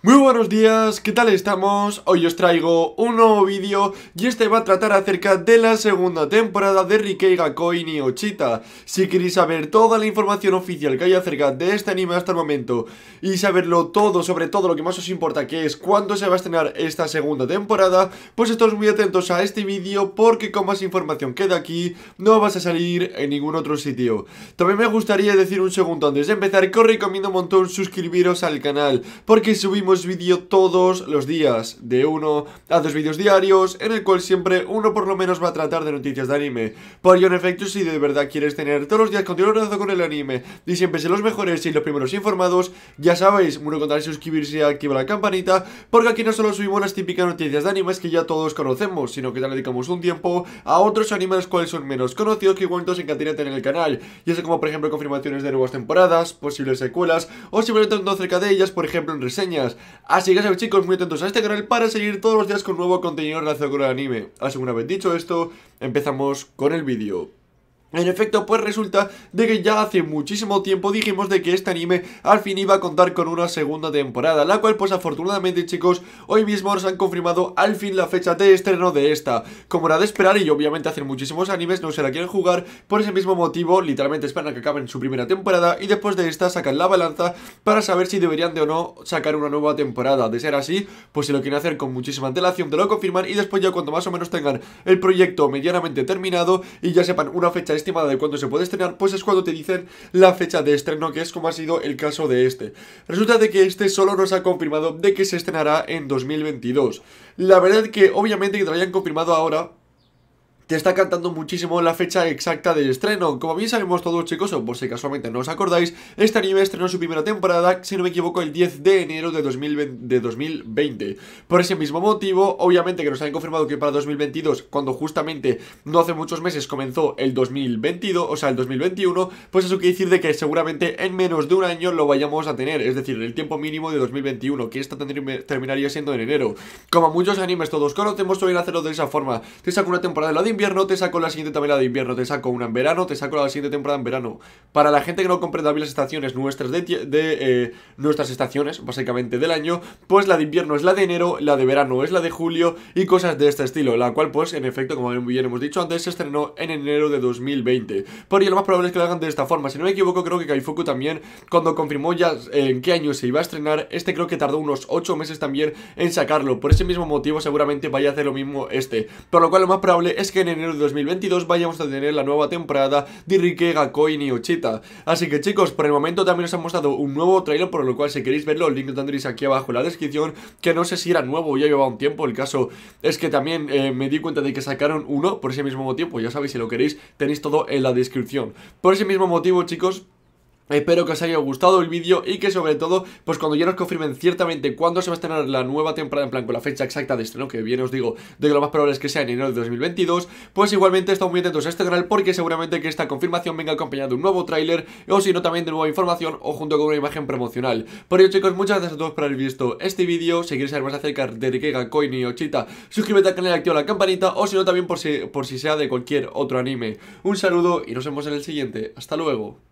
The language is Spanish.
Muy buenos días, ¿qué tal estamos? Hoy os traigo un nuevo vídeo y este va a tratar acerca de la segunda temporada de Rikei Coin y Ochita. Si queréis saber toda la información oficial que hay acerca de este anime hasta el momento y saberlo todo, sobre todo lo que más os importa que es cuándo se va a estrenar esta segunda temporada, pues estos muy atentos a este vídeo porque con más información queda aquí no vas a salir en ningún otro sitio. También me gustaría decir un segundo antes de empezar que os recomiendo un montón suscribiros al canal porque subimos vídeo todos los días, de uno a dos vídeos diarios, en el cual siempre uno por lo menos va a tratar de noticias de anime. Por ello, en efecto, si de verdad quieres tener todos los días continuo con el anime y siempre ser los mejores y los primeros informados, ya sabéis, no contaré suscribirse y activar la campanita, porque aquí no solo subimos las típicas noticias de animes que ya todos conocemos, sino que ya dedicamos un tiempo a otros animes cuales son menos conocidos que igual nos encantaría tener en el canal, y eso como por ejemplo confirmaciones de nuevas temporadas, posibles secuelas, o simplemente cerca de ellas, por ejemplo en reseñas. Así que chicos, muy atentos a este canal para seguir todos los días con nuevo contenido relacionado con el anime. Así que una vez dicho esto, empezamos con el vídeo. En efecto, pues resulta de que ya hace muchísimo tiempo dijimos de que este anime al fin iba a contar con una segunda temporada, la cual pues afortunadamente chicos, hoy mismo nos han confirmado al fin la fecha de estreno de esta. Como era de esperar y obviamente hacen muchísimos animes no se la quieren jugar, por ese mismo motivo literalmente esperan a que acaben su primera temporada y después de esta sacan la balanza para saber si deberían de o no sacar una nueva temporada. De ser así, pues si lo quieren hacer con muchísima antelación te lo confirman y después ya cuando más o menos tengan el proyecto medianamente terminado y ya sepan una fecha estimada de cuándo se puede estrenar, pues es cuando te dicen la fecha de estreno, que es como ha sido el caso de este. Resulta de que este solo nos ha confirmado de que se estrenará en 2022. La verdad que obviamente que te lo hayan confirmado ahora, te está cantando muchísimo la fecha exacta del estreno. Como bien sabemos todos chicos, o por si casualmente no os acordáis, este anime estrenó su primera temporada, si no me equivoco, el 10 de enero de 2020. Por ese mismo motivo, obviamente que nos han confirmado que para 2022, cuando justamente no hace muchos meses comenzó el 2022, o sea, el 2021, pues eso quiere decir de que seguramente en menos de un año lo vayamos a tener, es decir, el tiempo mínimo de 2021, que esta terminaría siendo en enero. Como muchos animes todos conocemos, suelen hacerlo de esa forma. Te saca una temporada de la invierno, te saco la siguiente temporada de invierno, te saco una en verano, te saco la siguiente temporada en verano. Para la gente que no comprenda bien las estaciones nuestras de, eh, nuestras estaciones, básicamente del año, pues la de invierno es la de enero, la de verano es la de julio y cosas de este estilo, la cual pues en efecto, como bien hemos dicho antes, se estrenó en enero de 2020. Por ello lo más probable es que lo hagan de esta forma. Si no me equivoco, creo que Kaifuku también, cuando confirmó ya en qué año se iba a estrenar, este creo que tardó unos 8 meses también en sacarlo. Por ese mismo motivo seguramente vaya a hacer lo mismo este. Por lo cual lo más probable es que en enero de 2022 vayamos a tener la nueva temporada de riquega Coin y Ochita Así que chicos, por el momento también os han mostrado un nuevo trailer, por lo cual si queréis verlo, el link lo tendréis aquí abajo en la descripción, que no sé si era nuevo o ya llevaba un tiempo, el caso es que también eh, me di cuenta de que sacaron uno por ese mismo motivo, pues ya sabéis, si lo queréis, tenéis todo en la descripción. Por ese mismo motivo, chicos... Espero que os haya gustado el vídeo y que sobre todo, pues cuando ya nos confirmen ciertamente cuándo se va a estrenar la nueva temporada, en plan con la fecha exacta de estreno, que bien os digo, de lo más probable es que sea en enero de 2022, pues igualmente estamos muy atentos a este canal porque seguramente que esta confirmación venga acompañada de un nuevo tráiler o si no también de nueva información o junto con una imagen promocional. Por ello chicos, muchas gracias a todos por haber visto este vídeo, si quieres saber más acerca de Rikega, Coin y Ochita, suscríbete al canal y activa la campanita o si no también por si, por si sea de cualquier otro anime. Un saludo y nos vemos en el siguiente. Hasta luego.